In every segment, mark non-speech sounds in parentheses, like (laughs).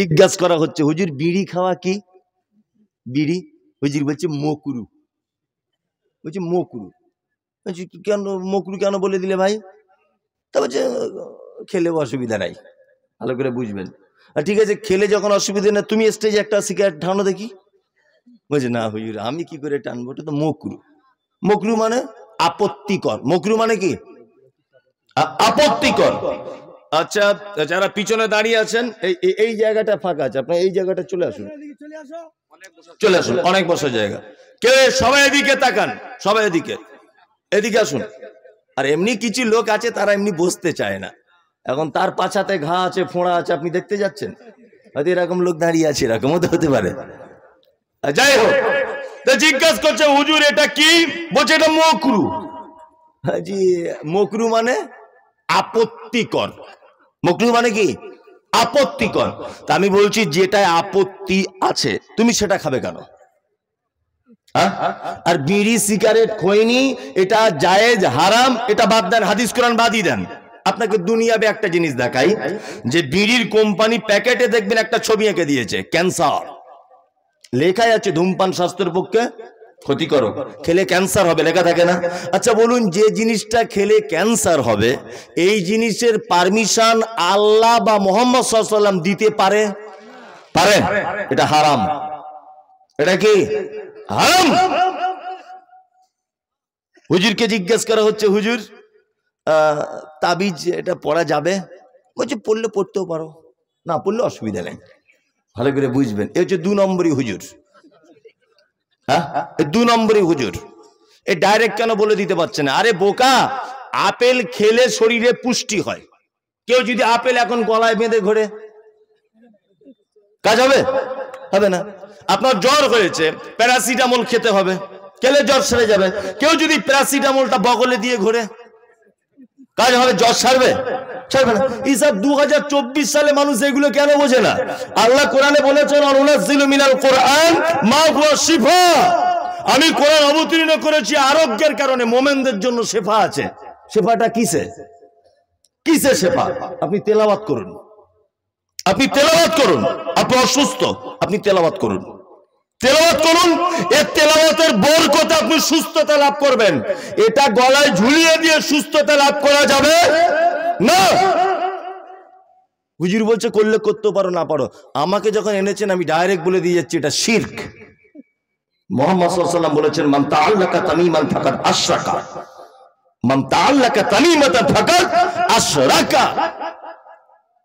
জিজ্ঞাসা করা হচ্ছে হুজুর বিড়ি খাওয়া কি বিড়ি হুজুর বলছে মকুরু বলছে মকুরু বলছি কেন মকুরু কেন বলে দিলে ভাই তা বলছে খেলে অসুবিধা নাই ভালো করে বুঝবেন আর ঠিক আছে খেলে যখন অসুবিধা নেই তুমি স্টেজে একটা শিকার টানো দেখি বলছে না হুজুর আমি কি করে টানবো ওটা তো মকরু মকরু মানে আপত্তিকর মকরু মানে কি আপত্তিকর আচ্ছা যারা পিছনে দাঁড়িয়ে আছেন এই এই জায়গাটা ফাঁকা আছে আপনার এই জায়গাটা চলে আসুন চলে আসুন অনেক বসার জায়গা কে সবাই এদিকে তাকান সবাই এদিকে এদিকে আসুন আর এমনি কিছু লোক আছে তারা এমনি বসতে চায় না এখন তার পাছাতে ঘা আছে ফোঁড়া আছে আপনি দেখতে যাচ্ছেন হয়তো এরকম লোক দাঁড়িয়ে আছে এরকমও তো হতে পারে যাই হোক জিজ্ঞাসা করছে হুজুর এটা কি বলছে এটা মকরু হাজি মকরু মানে আপত্তিকর মকরু মানে কি আপত্তিকর তা আমি বলছি যেটায় আপত্তি আছে তুমি সেটা খাবে কেন হ্যাঁ? আর বিড়ি সিগারেট খোয়নি এটা জায়েজ হারাম এটা বাদ দেন হাদিস কোরআন বাদই দেন আপনাকে দুনিয়াবে একটা জিনিস দেখাই যে বিড়ির কোম্পানি প্যাকেটে দেখবেন একটা ছবি এঁকে দিয়েছে ক্যান্সার লেখাই আছে ধূমপান স্বাস্থ্যের পক্ষে ক্ষতিকারক খেলে ক্যান্সার হবে লেখা থাকে না আচ্ছা বলুন যে জিনিসটা খেলে ক্যান্সার হবে এই জিনিসের পারমিশন আল্লাহ বা মোহাম্মদ সাল্লাম দিতে পারে পারে এটা হারাম এটা কি হারাম হুজুরকে জিজ্ঞেস করা হচ্ছে হুজুর তাবিজ এটা পড়া যাবে বলছে পড়লে পড়তেও পারো না পড়লে অসুবিধা নেই ভালো করে বুঝবেন এ হচ্ছে দু নম্বরই হুজুর হ্যাঁ দু নম্বরই হুজুর এ ডাইরেক্ট কেন বলে দিতে পারছে না আরে বোকা আপেল খেলে শরীরে পুষ্টি হয় কেউ যদি আপেল এখন গলায় বেঁধে ঘোরে কাজ হবে হবে না আপনার জ্বর হয়েছে প্যারাসিটামল খেতে হবে খেলে জ্বর সেরে যাবে কেউ যদি প্যারাসিটামলটা বগলে দিয়ে ঘোরে কাজ হবে জ্বর সারবে আমি কোরআন অবতীর্ণ করেছি আরোগ্যের কারণে মোমেনদের জন্য শেফা আছে শেফাটা কিসে কিসে শেফা আপনি তেলাবাত করুন আপনি তেলাবাত করুন আপনি অসুস্থ আপনি তেলাবাত করুন তেলাওয়াত করুন এর বোর কথা আপনি সুস্থতা লাভ করবেন এটা গলায় ঝুলিয়ে দিয়ে সুস্থতা লাভ করা যাবে না হুজুর বলছে করলে করতেও পারো না পারো আমাকে যখন এনেছেন আমি ডাইরেক্ট বলে দিয়ে যাচ্ছি এটা শির্ক মোহাম্মদ বলেছেন আশরাকা মামতা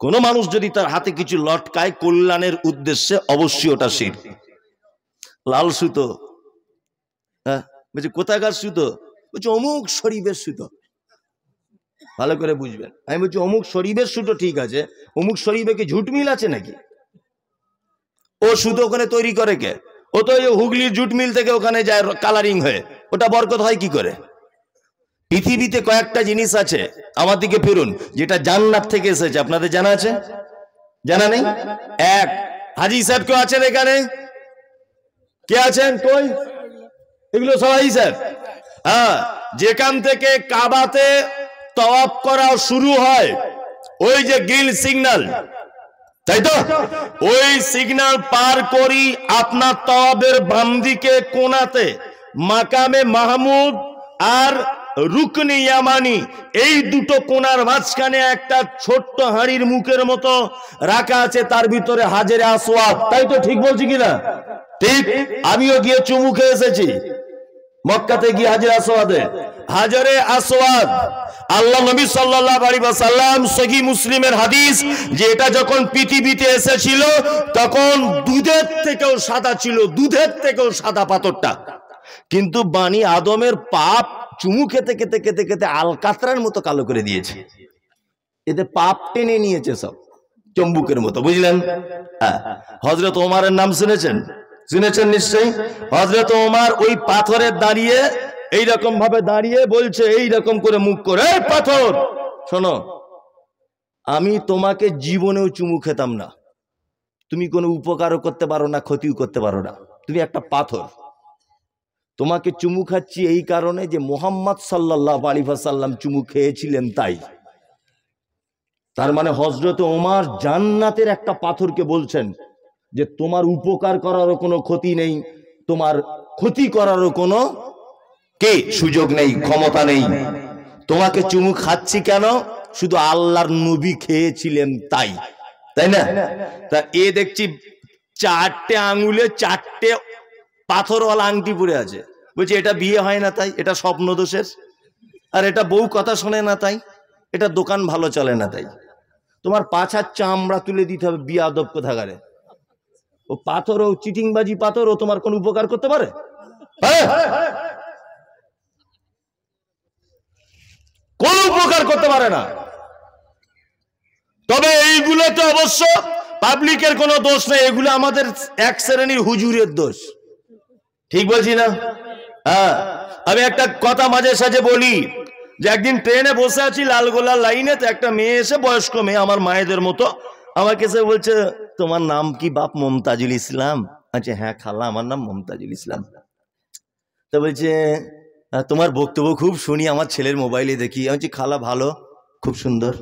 কোন মানুষ যদি তার হাতে কিছু লটকায় কল্যাণের উদ্দেশ্যে অবশ্যই ওটা শির লাল সুতো হ্যাঁ বলছে কোথাকার সুতো বলছে অমুক শরীফের সুতো ভালো করে বুঝবেন আমি বলছি অমুক শরীফের সুতো ঠিক আছে অমুক শরীফে কি ঝুট মিল আছে নাকি ও সুতো ওখানে তৈরি করে কে ও তো ওই হুগলির জুট মিল থেকে ওখানে যায় কালারিং হয়ে ওটা বরকত হয় কি করে পৃথিবীতে কয়েকটা জিনিস আছে আমার দিকে ফিরুন যেটা জান্নাত থেকে এসেছে আপনাদের জানা আছে জানা নেই এক হাজি সাহেব কেউ আছেন এখানে কে আছেন কই এগুলো সবাই স্যার হ্যাঁ যেখান থেকে কাবাতে তওয়াফ করা শুরু হয় ওই যে গিল সিগন্যাল তাই তো ওই সিগন্যাল পার করি আপনার তওয়াবের বাম দিকে কোনাতে মাকামে মাহমুদ আর রুকনি ইয়ামানি এই দুটো কোনার মাঝখানে একটা ছোট্ট হাঁড়ির মুখের মতো রাখা আছে তার ভিতরে হাজেরে আসোয়াব তাই তো ঠিক বলছি কিনা ঠিক আমিও গিয়ে চুমু খেয়ে এসেছি মক্কাতে গিয়ে হাজির আসোয়াদে হাজারে আসওয়াদ আল্লাহ নবী সাল্লাল্লাহু আলাইহি ওয়াসাল্লাম সহি মুসলিমের হাদিস যে এটা যখন পৃথিবীতে এসেছিল তখন দুধের থেকেও সাদা ছিল দুধের থেকেও সাদা পাথরটা কিন্তু বাণী আদমের পাপ চুমু খেতে খেতে খেতে খেতে আলকাতরার মতো কালো করে দিয়েছে এতে পাপ টেনে নিয়েছে সব চম্বুকের মতো বুঝলেন হ্যাঁ হজরত ওমারের নাম শুনেছেন শুনেছেন নিশ্চয়ই হজরত ওমার ওই পাথরে দাঁড়িয়ে এই রকম ভাবে দাঁড়িয়ে বলছে এই রকম করে মুখ করে পাথর শোনো আমি তোমাকে জীবনেও চুমু খেতাম না তুমি কোনো উপকারও করতে পারো না ক্ষতিও করতে পারো না তুমি একটা পাথর তোমাকে চুমু খাচ্ছি এই কারণে যে মোহাম্মদ সাল্লাহ আলিফাসাল্লাম চুমু খেয়েছিলেন তাই তার মানে হজরত ওমার জান্নাতের একটা পাথরকে বলছেন যে তোমার উপকার করারও কোনো ক্ষতি নেই তোমার ক্ষতি করারও কোনো কে সুযোগ নেই ক্ষমতা নেই তোমাকে চুমু খাচ্ছি কেন শুধু আল্লাহর নবী খেয়েছিলেন তাই তাই না তা এ দেখছি চারটে আঙুলে চারটে পাথরওয়ালা আংটি পরে আছে বলছি এটা বিয়ে হয় না তাই এটা স্বপ্ন দোষের আর এটা বউ কথা শোনে না তাই এটা দোকান ভালো চলে না তাই তোমার পাছার চামড়া তুলে দিতে হবে বিয়ে আদব কোথাকারে ও পাথর ও চিটিংবাজি পাথর ও তোমার কোন উপকার করতে পারে হ্যাঁ। কোন উপকার করতে পারে না তবে এইগুলো তো অবশ্য পাবলিকের কোনো দোষ নেই এগুলো আমাদের এক শ্রেণীর হুজুরের দোষ ঠিক বলছি না হ্যাঁ আমি একটা কথা মাঝে সাঝে বলি যে একদিন ট্রেনে বসে আছি লালগোলা লাইনে তো একটা মেয়ে এসে বয়স্ক মেয়ে আমার মায়েদের মতো আমাকে সে বলছে তোমার নাম কি বাপ মমতাজুল ইসলাম আচ্ছা হ্যাঁ খালা আমার নাম মমতাজুল ইসলাম তা বলছে তোমার বক্তব্য খুব শুনি আমার ছেলের মোবাইলে দেখি আমি খালা ভালো খুব সুন্দর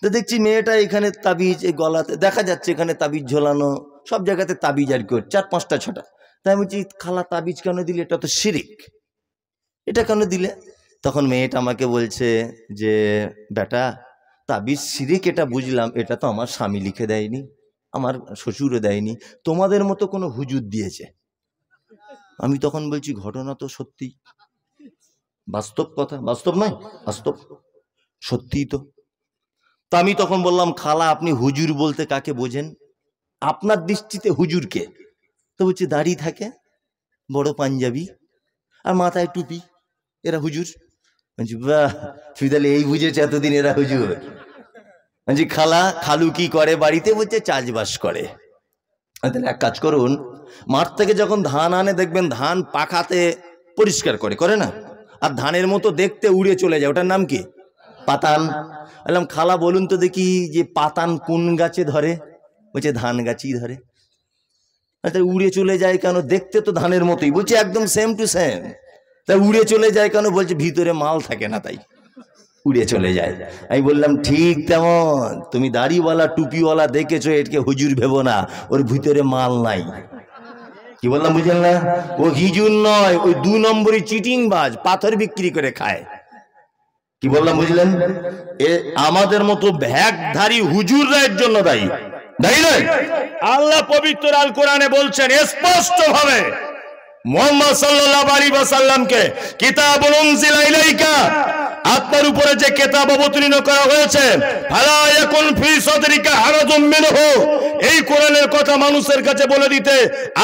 তো দেখছি মেয়েটা এখানে তাবিজ এই গলাতে দেখা যাচ্ছে এখানে তাবিজ ঝোলানো সব জায়গাতে তাবিজ আর কর চার পাঁচটা ছটা তাই আমি বলছি খালা তাবিজ কেন দিলে এটা তো শিরিক এটা কেন দিলে তখন মেয়েটা আমাকে বলছে যে বেটা তাবিজ শিরিক এটা বুঝলাম এটা তো আমার স্বামী লিখে দেয়নি আমার শ্বশুরও দেয়নি তোমাদের মতো কোনো হুজুর দিয়েছে আমি তখন বলছি ঘটনা তো সত্যি বাস্তব কথা বাস্তব নয় বাস্তব সত্যিই তো তা আমি তখন বললাম খালা আপনি হুজুর বলতে কাকে বোঝেন আপনার দৃষ্টিতে হুজুরকে তো বলছে দাড়ি থাকে বড় পাঞ্জাবি আর মাথায় টুপি এরা হুজুর বলছি বাহ তুই তাহলে এই বুঝেছে এতদিন এরা হুজুর বলছি খালা খালু কি করে বাড়িতে বলছে চাষবাস করে তাহলে এক কাজ করুন মাঠ থেকে যখন ধান আনে দেখবেন ধান পাখাতে পরিষ্কার করে করে না আর ধানের মতো দেখতে উড়ে চলে যায় ওটার নাম কি পাতান বললাম খালা বলুন তো দেখি যে পাতান কোন গাছে ধরে বলছে ধান গাছই ধরে তাই উড়ে চলে যায় কেন দেখতে তো ধানের মতোই বলছে একদম সেম টু সেম তাই উড়ে চলে যায় কেন বলছে ভিতরে মাল থাকে না তাই উড়ে চলে যায় আমি বললাম ঠিক তেমন তুমি দাড়িওয়ালা টুপিওয়ালা দেখেছো এটকে হুজুর ভেবো না ওর ভিতরে মাল নাই কি বললাম বুঝলেন না ও হিজুর নয় ওই দু নম্বরই চিটিং বাজ পাথর বিক্রি করে খায় কি বললাম বুঝলেন এ আমাদের মতো ভ্যাকধারী হুজুর রায়ের জন্য দায়ী নয় আল্লাহ পবিত্র আল কোরআনে বলছেন স্পষ্ট ভাবে মোহাম্মদ সাল্লাহ আলী বাসাল্লামকে কিতাব ইলাইকা আপনার উপরে যে কেতাব অবতীর্ণ করা হয়েছে এই কোরআনের কথা মানুষের কাছে বলে দিতে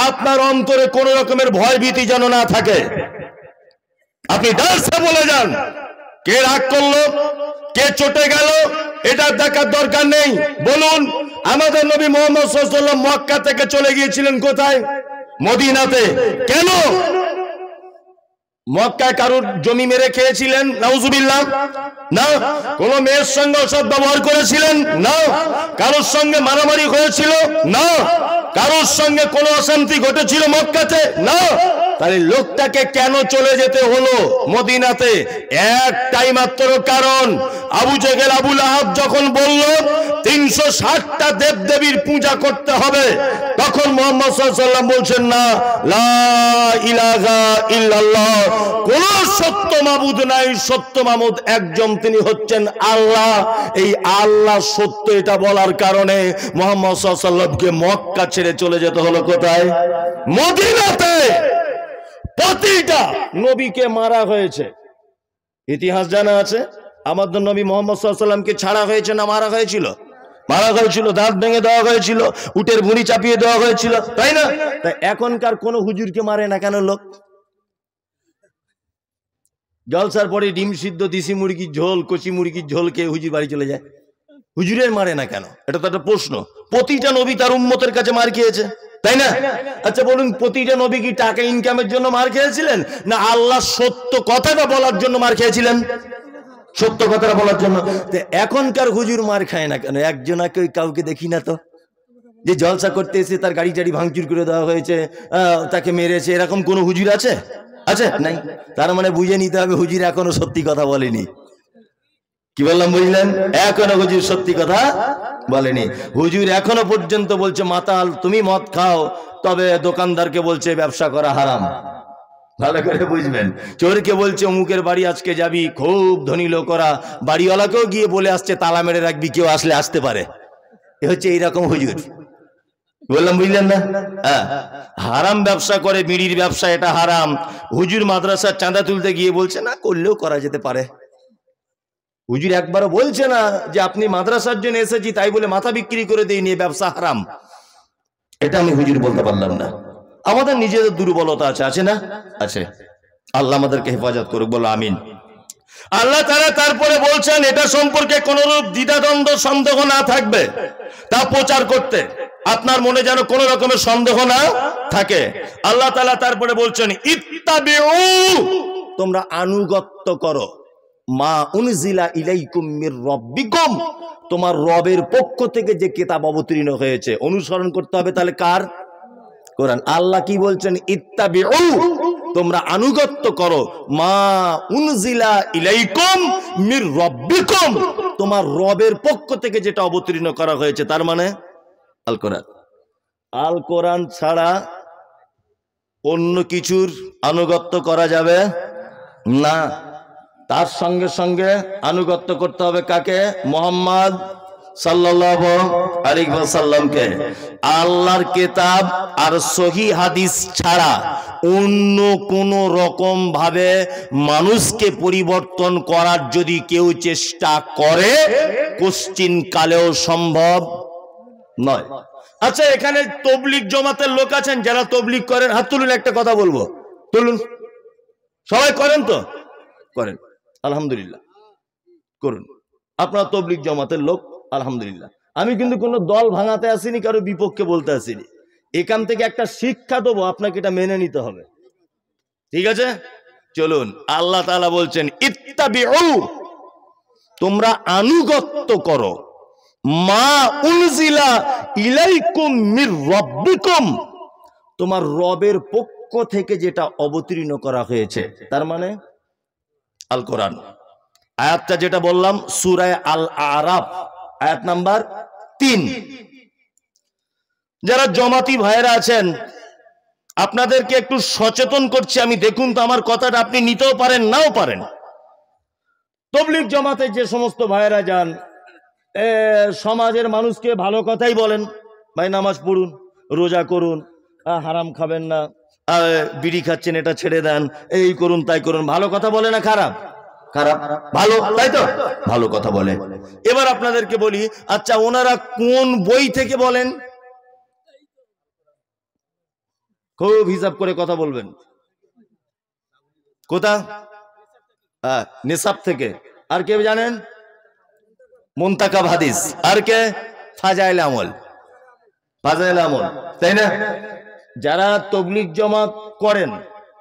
আপনার অন্তরে কোন রকমের ভয় ভীতি যেন না থাকে আপনি ডালসে বলে যান কে রাগ করলো কে চটে গেল এটা দেখার দরকার নেই বলুন আমাদের নবী মোহাম্মদ মক্কা থেকে চলে গিয়েছিলেন কোথায় মদিনাতে কেন মক্কায় কারুর জমি মেরে খেয়েছিলেন নাউজুবিল্লাহ না কোন মেয়ের সঙ্গে সব ব্যবহার করেছিলেন না কারোর সঙ্গে মারামারি হয়েছিল না কারোর সঙ্গে কোনো অশান্তি ঘটেছিল মক্কাতে না তাহলে লোকটাকে কেন চলে যেতে হলো মদিনাতে একটাই মাত্র কারণ আবু জেগেল আবুল আহাব যখন বলল তিনশো ষাটটা দেবদেবীর পূজা করতে হবে তখন মোহাম্মদ সাল্লাম বলছেন না ইল্লাল্লাহ কোন সত্য মামুদ নাই সত্য মামুদ একজন তিনি হচ্ছেন আল্লাহ এই আল্লাহ সত্য এটা বলার কারণে মোহাম্মদ সাল্লামকে মক্কা ছেড়ে চলে যেতে হলো কোথায় মদিনাতে প্রতিটা নবীকে মারা হয়েছে ইতিহাস জানা আছে আমাদের নবী মোহাম্মদ সাল্লামকে ছাড়া হয়েছে না মারা হয়েছিল মারা হয়েছিল দাঁত ভেঙে দেওয়া হয়েছিল উটের ভুঁড়ি চাপিয়ে দেওয়া হয়েছিল তাই না তাই এখনকার কোন হুজুরকে মারে না কেন লোক জলসার পরে ডিম সিদ্ধ দিশি মুরগির ঝোল কচি মুরগির ঝোল খেয়ে হুজুর বাড়ি চলে যায় হুজুরের মারে না কেন এটা তো একটা প্রশ্ন প্রতিটা নবী তার উন্মতের কাছে মার খেয়েছে তাই না আচ্ছা বলুন প্রতিটা নবী কি টাকা ইনকামের জন্য মার খেয়েছিলেন না আল্লাহ সত্য কথাটা বলার জন্য মার খেয়েছিলেন সত্য কথাটা বলার জন্য এখনকার হুজুর মার খায় না কেন একজন কাউকে দেখি না তো যে জলসা করতে এসে তার গাড়ি টাড়ি ভাঙচুর করে দেওয়া হয়েছে তাকে মেরেছে এরকম কোনো হুজুর আছে আছে নাই তার মানে বুঝে নিতে হবে হুজুর এখনো সত্যি কথা বলেনি কি বললাম বুঝলেন এখনো হুজুর সত্যি কথা বলেনি হুজুর এখনো পর্যন্ত বলছে মাতাল তুমি মদ খাও তবে দোকানদারকে বলছে ব্যবসা করা হারাম ভালো করে বুঝবেন চোরকে বলছে অমুকের বাড়ি আজকে যাবি খুব ধনী লোকরা বাড়িওয়ালাকেও গিয়ে বলে আসছে তালা মেরে রাখবি কেউ আসলে আসতে পারে এ হচ্ছে এইরকম হুজুর বললাম বুঝলেন না হ্যাঁ হারাম ব্যবসা করে বিড়ির ব্যবসা এটা হারাম হুজুর মাদ্রাসার চাঁদা তুলতে গিয়ে বলছে না করলেও করা যেতে পারে হুজুর একবারও বলছে না যে আপনি মাদ্রাসার জন্য এসেছি তাই বলে মাথা বিক্রি করে দিই নিয়ে ব্যবসা হারাম এটা আমি হুজুর বলতে পারলাম না আমাদের নিজেদের দুর্বলতা আছে আছে না আছে আল্লাহ আমাদেরকে হেফাজত করুক বলো আমিন আল্লাহ তারা তারপরে বলছেন এটা সম্পর্কে কোনরূপ দ্বিধাদ্বন্দ্ব সন্দেহ না থাকবে তা প্রচার করতে আপনার মনে যেন কোন রকমের সন্দেহ না থাকে আল্লাহ তালা তারপরে বলছেন ইত্তাবিউ তোমরা আনুগত্য করো মা উনজিলা ইলাইকুমির রব্বিকম তোমার রবের পক্ষ থেকে যে কেতাব অবতীর্ণ হয়েছে অনুসরণ করতে হবে তাহলে কার কোরআন আল্লাহ কি বলছেন ইত্তাবি তোমরা আনুগত্য করো মা উনজিলা ইলাইকুম মির রব্বিকম তোমার রবের পক্ষ থেকে যেটা অবতীর্ণ করা হয়েছে তার মানে আল কোরআন আল কোরআন ছাড়া অন্য কিছুর আনুগত্য করা যাবে না তার সঙ্গে সঙ্গে আনুগত্য করতে হবে কাকে মোহাম্মদ সাল্লাহ আল্লাহর কেতাব আর সহি হাদিস ছাড়া অন্য কোনো রকম ভাবে মানুষকে পরিবর্তন করার যদি কেউ চেষ্টা করে কোশ্চিন কালেও সম্ভব নয় আচ্ছা এখানে তবলিক জমাতের লোক আছেন যারা তবলিক করেন হাত তুলুন একটা কথা বলবো তুলুন সবাই করেন তো করেন আলহামদুলিল্লাহ করুন আপনার তবলিক জমাতের লোক আলহামদুলিল্লাহ আমি কিন্তু কোনো দল ভাঙাতে আসিনি কারো বিপক্ষে বলতে আসিনি এখান থেকে একটা শিক্ষা দেবো আপনাকে এটা মেনে নিতে হবে ঠিক আছে চলুন আল্লাহ তালা বলছেন ইত্তাবি তোমরা আনুগত্য করো মা উলজিলা ইলাইকুম মির রব্বিকুম তোমার রবের পক্ষ থেকে যেটা অবতীর্ণ করা হয়েছে তার মানে আল কোরআন আয়াতটা যেটা বললাম সুরায় আল আরাফ আয়াত নাম্বার তিন যারা জমাতি ভাইরা আছেন আপনাদেরকে একটু সচেতন করছি আমি দেখুন তো আমার কথাটা আপনি নিতেও পারেন নাও পারেন তবলিক জমাতে যে সমস্ত ভাইয়েরা যান সমাজের মানুষকে ভালো কথাই বলেন ভাই নামাজ পড়ুন রোজা করুন হারাম খাবেন না বিড়ি খাচ্ছেন এটা ছেড়ে দেন এই করুন তাই করুন ভালো কথা বলে না খারাপ খারাপ ভালো তাই তো ভালো কথা বলে এবার আপনাদেরকে বলি আচ্ছা ওনারা কোন বই থেকে বলেন খুব হিসাব করে কথা বলবেন কোথা নেশাব থেকে আর কে জানেন মন্তাকা ভাদিস আর কে ফাজাইল আমল ফাজাইল আমল তাই না যারা তবলিক জমা করেন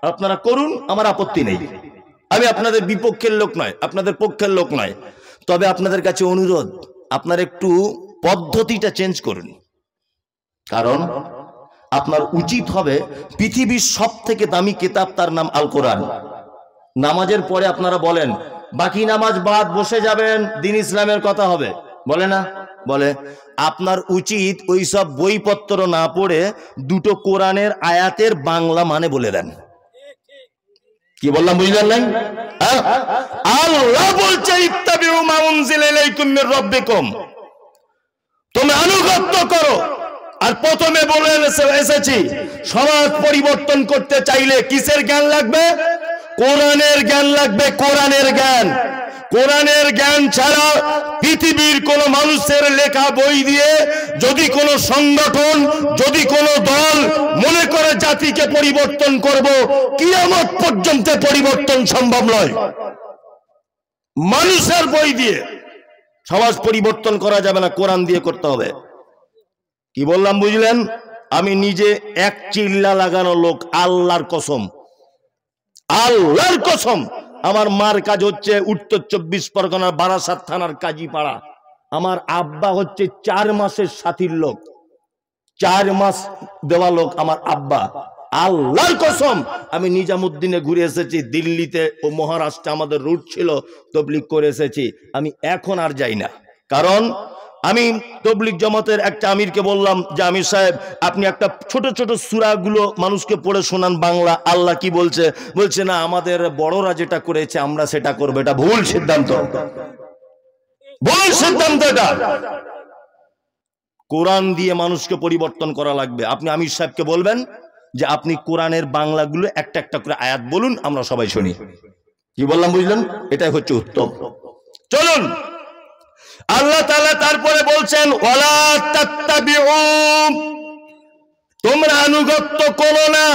আপনারা করুন আমার আপত্তি নেই আমি আপনাদের বিপক্ষের লোক নয় আপনাদের পক্ষের লোক নয় তবে আপনাদের কাছে অনুরোধ আপনার একটু পদ্ধতিটা চেঞ্জ করুন কারণ আপনার উচিত হবে পৃথিবীর সব থেকে দামি কেতাব তার নাম আল কোরআন নামাজের পরে আপনারা বলেন বাকি নামাজ বাদ বসে যাবেন দিন ইসলামের কথা হবে বলে না বলে আপনার উচিত ওই সব বইপত্র না পড়ে দুটো কোরআনের আয়াতের বাংলা মানে বলে দেন কি বললাম বুঝলেন নাই হ্যাঁ? আল্লাহ বলছে ইত্তাবিউ মা উনজিলা ইলাইকুম মির রাব্বিকুম তুমি আনুগত্য করো আর প্রথমে বলে এসেছি সমাজ পরিবর্তন করতে চাইলে কিসের জ্ঞান লাগবে কোরআনের জ্ঞান লাগবে কোরআনের জ্ঞান কোরআনের জ্ঞান ছাড়া পৃথিবীর কোনো মানুষের লেখা বই দিয়ে যদি কোনো সংগঠন যদি কোনো দল মনে করে জাতিকে পরিবর্তন করব কিয়ামত পর্যন্ত পরিবর্তন সম্ভব নয় মানুষের বই দিয়ে সমাজ পরিবর্তন করা যাবে না কোরআন দিয়ে করতে হবে কি বললাম বুঝলেন আমি নিজে এক চিল্লা লাগানো লোক আল্লাহর কসম আল্লাহর কসম আমার মার কাজ হচ্ছে উত্তর চব্বিশ পরগনার বারাসাত থানার পাড়া আমার আব্বা হচ্ছে চার মাসের সাথীর লোক চার মাস দেওয়া লোক আমার আব্বা আল্লাহর কসম আমি নিজামুদ্দিনে ঘুরে এসেছি দিল্লিতে ও মহারাষ্ট্রে আমাদের রুট ছিল তবলিক করে এসেছি আমি এখন আর যাই না কারণ আমি তবলিক জমাতের একটা আমিরকে বললাম যে আমির সাহেব আপনি একটা ছোট ছোট সুরাগুলো মানুষকে পড়ে শোনান বাংলা আল্লাহ কি বলছে বলছে না আমাদের বড়রা যেটা করেছে আমরা সেটা করবো এটা ভুল সিদ্ধান্ত কোরআন দিয়ে মানুষকে পরিবর্তন করা লাগবে আপনি আমির সাহেবকে বলবেন যে আপনি কোরআনের বাংলাগুলো একটা একটা করে আয়াত বলুন আমরা সবাই শুনি কি বললাম বুঝলেন এটাই হচ্ছে উত্তম চলুন আল্লাহ তালা তারপরে বলছেন তোমরা আনুগত্য করো না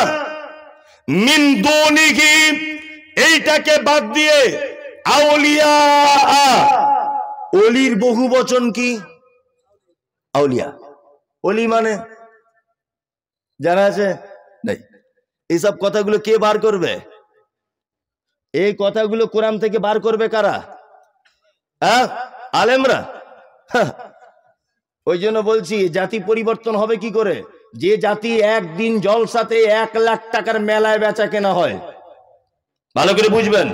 এইটাকে বাদ দিয়ে আউলিয়া অলির বহু বচন কি আউলিয়া অলি মানে জানা আছে নাই এইসব কথাগুলো কে বার করবে এই কথাগুলো কোরআন থেকে বার করবে কারা হ্যাঁ আলেমরা হ্যাঁ। ওই জন্য বলছি জাতি পরিবর্তন হবে কি করে যে জাতি একদিন জলসাতে এক লাখ টাকার মেলায় বেচা কেনা হয় ভালো করে বুঝবেন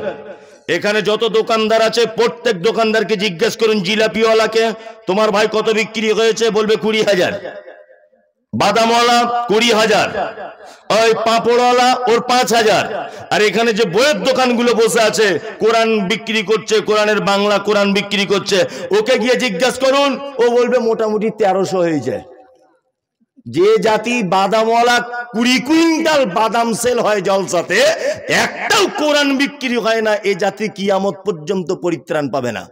এখানে যত দোকানদার আছে প্রত্যেক দোকানদারকে জিজ্ঞেস করুন জিলাপিওয়ালাকে তোমার ভাই কত বিক্রি হয়েছে বলবে কুড়ি হাজার বাদামওয়ালা কুড়ি হাজার ওই পাঁপড়ওয়ালা ওর পাঁচ হাজার আর এখানে যে বইয়ের দোকানগুলো বসে আছে কোরআন বিক্রি করছে কোরআনের বাংলা কোরআন বিক্রি করছে ওকে গিয়ে জিজ্ঞাসা করুন ও বলবে মোটামুটি তেরোশো হয়ে যায় যে জাতি বাদামওয়ালা কুড়ি কুইন্টাল বাদাম সেল হয় জলসাতে একটাও কোরআন বিক্রি হয় না এ জাতি কিয়ামত পর্যন্ত পরিত্রাণ পাবে না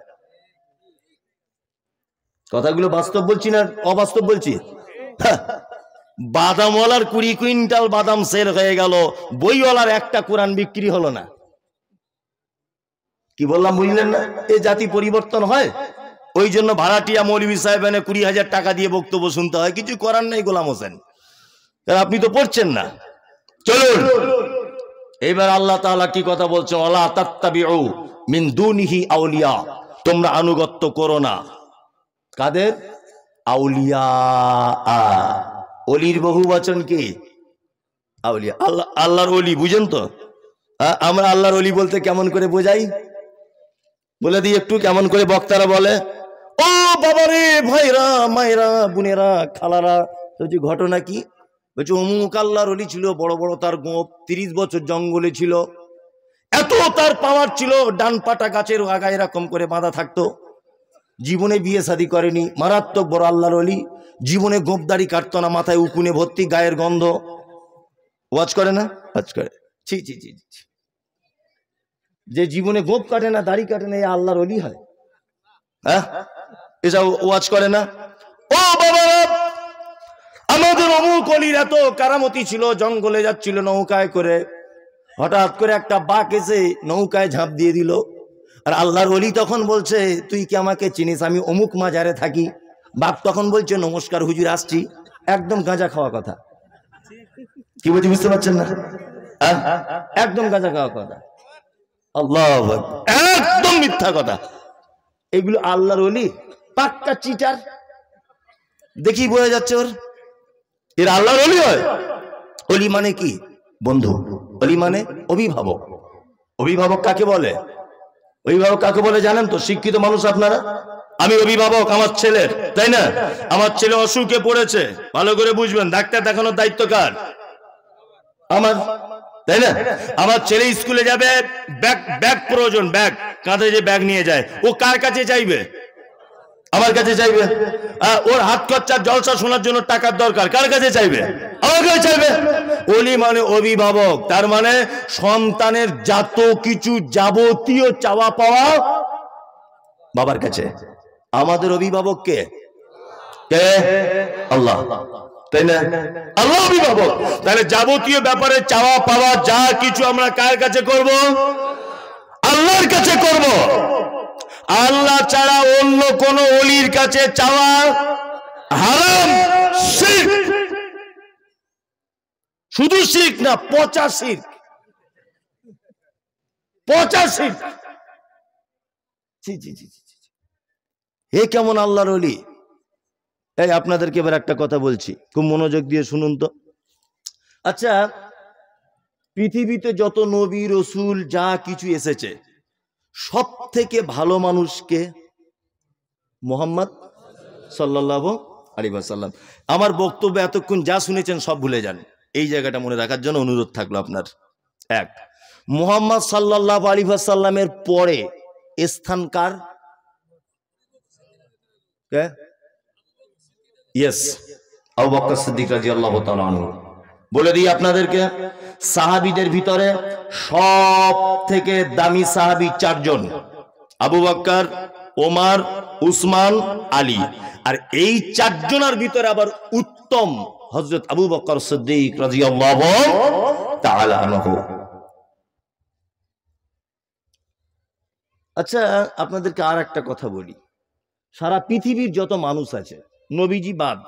কথাগুলো বাস্তব বলছি না অবাস্তব বলছি হ্যাঁ বাদামওয়ালার কুড়ি কুইন্টাল বাদাম সেল হয়ে গেল বইওয়ালার একটা কোরআন বিক্রি হলো না কি বললাম বুঝলেন না এ জাতি পরিবর্তন হয় ওই জন্য ভাড়াটিয়া মৌলী সাহেব এনে কুড়ি হাজার টাকা দিয়ে বক্তব্য শুনতে হয় কিছু করার নেই গোলাম হোসেন আপনি তো পড়ছেন না চলুন এবার আল্লাহ তাআলা কি কথা বলছো আউলিয়া তোমরা আনুগত্য করো না কাদের আউলিয়া অলির বহু বচন কি আল্লাহ আল্লাহর অলি বুঝেন তো হ্যাঁ, আমরা আল্লাহর অলি বলতে কেমন করে বোঝাই বলে দিই একটু কেমন করে বক্তারা বলে ও বাবারে ভাইরা মায়েরা বোনেরা খালারা বলছি ঘটনা কি বলছি অমুক আল্লাহর অলি ছিল বড় বড় তার গোপ তিরিশ বছর জঙ্গলে ছিল এত তার পাওয়ার ছিল ডান পাটা গাছের আগায় এরকম করে বাঁধা থাকতো জীবনে বিয়ে শাদি করেনি মারাত্মক বড় আল্লাহর অলি জীবনে গোপদারি কাটতো না মাথায় উকুনে ভর্তি গায়ের গন্ধ ওয়াজ করে না ওয়াজ করে ছি ছি ছি যে জীবনে গোপ কাটে না দাড়ি কাটে না এ আল্লাহর অলি হয় হ্যাঁ এসব ওয়াচ করে না ও বাবা আমাদের অমুক অলির এত কারামতি ছিল জঙ্গলে যাচ্ছিল নৌকায় করে হঠাৎ করে একটা বাঘ এসে নৌকায় ঝাঁপ দিয়ে দিল আর আল্লাহর অলি তখন বলছে তুই কি আমাকে চিনিস আমি অমুক মাজারে থাকি বাপ তখন বলছে নমস্কার হুজুর আসছি একদম গাঁজা খাওয়া কথা কি বলছি বুঝতে পারছেন না হ্যাঁ? একদম গাঁজা খাওয়া কথা আল্লাহ একদম মিথ্যা কথা এগুলো আল্লাহর অলি পাক্কা চিটার দেখি বোঝা যাচ্ছে ওর এর আল্লাহর অলি হয় অলি মানে কি বন্ধু অলি মানে অভিভাবক অভিভাবক কাকে বলে অভিভাবক কাকে বলে জানেন তো শিক্ষিত মানুষ আপনারা আমি অভিভাবক আমার ছেলের তাই না আমার ছেলে অসুখে পড়েছে ভালো করে বুঝবেন ডাক্তার দেখানোর দায়িত্ব কার আমার তাই না আমার ছেলে স্কুলে যাবে ব্যাগ ব্যাগ প্রয়োজন ব্যাগ কাঁধে যে ব্যাগ নিয়ে যায় ও কার কাছে চাইবে আমার কাছে চাইবে ওর হাত খরচার জলসা শোনার জন্য টাকার দরকার কার কাছে চাইবে আমার কাছে চাইবে অলি মানে অভিভাবক তার মানে সন্তানের যত কিছু যাবতীয় চাওয়া পাওয়া বাবার কাছে আমাদের অভিভাবক কে কে আল্লাহ তাই না আল্লাহ অভিভাবক তাহলে যাবতীয় ব্যাপারে চাওয়া পাওয়া যা কিছু আমরা কার কাছে করব আল্লাহর কাছে করব আল্লাহ ছাড়া অন্য কোন অলির কাছে চাওয়া হারাম শিখ শুধু শিখ না পচা শিখ পচা শিখ হে কেমন আল্লাহর অলি এই আপনাদেরকে এবার একটা কথা বলছি খুব মনোযোগ দিয়ে শুনুন তো আচ্ছা পৃথিবীতে যত নবী রসুল যা কিছু এসেছে সব থেকে ভালো মানুষকে মোহাম্মদ সাল্লাহ আলিবাসাল্লাম আমার বক্তব্য এতক্ষণ যা শুনেছেন সব ভুলে যান এই জায়গাটা মনে রাখার জন্য অনুরোধ থাকলো আপনার এক মোহাম্মদ সাল্লাহ আলিবাসাল্লামের পরে স্থান কার ইয়েস বলে দিই আপনাদেরকে সাহাবিদের ভিতরে সব থেকে দামি সাহাবি চারজন আবু বাক্কার ওমার উসমান আলী আর এই চারজনের ভিতরে আবার উত্তম হজরত আবু বকর সদ্দিক আচ্ছা আপনাদেরকে আর একটা কথা বলি সারা পৃথিবীর যত মানুষ আছে নবীজি বাদ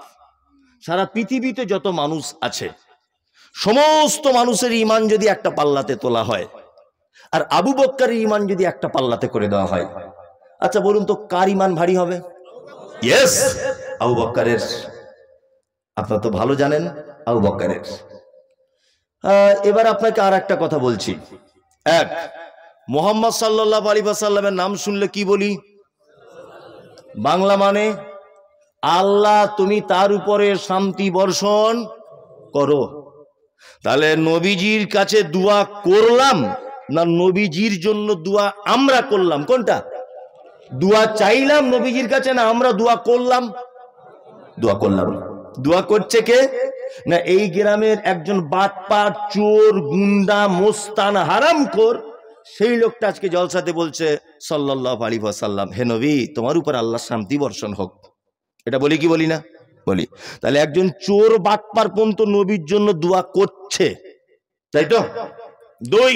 সারা পৃথিবীতে যত মানুষ আছে সমস্ত মানুষের ইমান যদি একটা পাল্লাতে তোলা হয় আর আবু বক্কারের ইমান যদি একটা পাল্লাতে করে দেওয়া হয় আচ্ছা বলুন তো কার ইমান ভারী হবে ইয়েস আবু বক্কারের আপনার তো ভালো জানেন আবু বক্কারের এবার আপনাকে আর একটা কথা বলছি এক মোহাম্মদ সাল্লাহ আলী সাল্লামের নাম শুনলে কি বলি বাংলা মানে আল্লাহ তুমি তার উপরে শান্তি বর্ষণ করো তাহলে নবীজির কাছে দোয়া করলাম না নবীজির জন্য দোয়া আমরা করলাম কোনটা দোয়া চাইলাম নবীজির কাছে না আমরা দোয়া করলাম দোয়া করলাম দোয়া করছে কে না এই গ্রামের একজন বাটপার চোর গুন্ডা মোস্তান হারাম কর সেই লোকটা আজকে জলসাতে বলছে সাল্লাহ আলী সাল্লাম হে নবী তোমার উপর আল্লাহ শান্তি বর্ষণ হোক এটা বলি কি বলি না বলি তাহলে একজন চোর বাটপার পর্যন্ত নবীর জন্য দোয়া করছে তাই তো দই